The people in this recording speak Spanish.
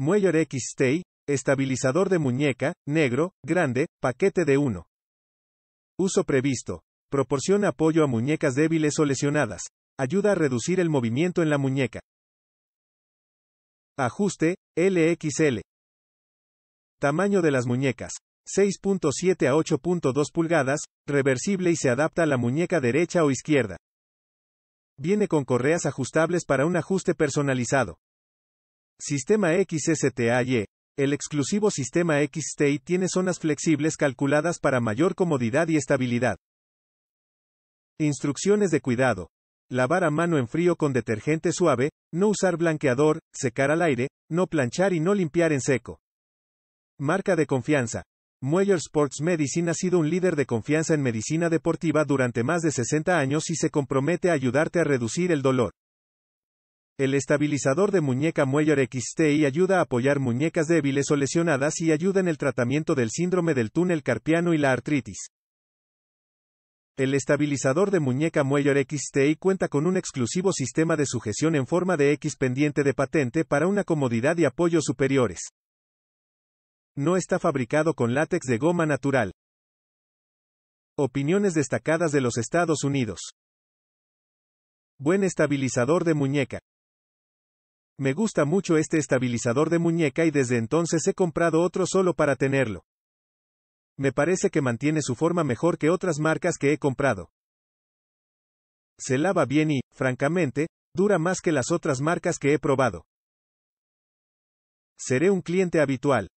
Mueller X Stay, estabilizador de muñeca, negro, grande, paquete de 1. Uso previsto. Proporciona apoyo a muñecas débiles o lesionadas. Ayuda a reducir el movimiento en la muñeca. Ajuste, LXL. Tamaño de las muñecas. 6.7 a 8.2 pulgadas, reversible y se adapta a la muñeca derecha o izquierda. Viene con correas ajustables para un ajuste personalizado. Sistema XSTAY. El exclusivo sistema x tiene zonas flexibles calculadas para mayor comodidad y estabilidad. Instrucciones de cuidado. Lavar a mano en frío con detergente suave, no usar blanqueador, secar al aire, no planchar y no limpiar en seco. Marca de confianza. Mueller Sports Medicine ha sido un líder de confianza en medicina deportiva durante más de 60 años y se compromete a ayudarte a reducir el dolor. El estabilizador de muñeca Mueller XTI ayuda a apoyar muñecas débiles o lesionadas y ayuda en el tratamiento del síndrome del túnel carpiano y la artritis. El estabilizador de muñeca Mueller XTI cuenta con un exclusivo sistema de sujeción en forma de X pendiente de patente para una comodidad y apoyo superiores. No está fabricado con látex de goma natural. Opiniones destacadas de los Estados Unidos. Buen estabilizador de muñeca. Me gusta mucho este estabilizador de muñeca y desde entonces he comprado otro solo para tenerlo. Me parece que mantiene su forma mejor que otras marcas que he comprado. Se lava bien y, francamente, dura más que las otras marcas que he probado. Seré un cliente habitual.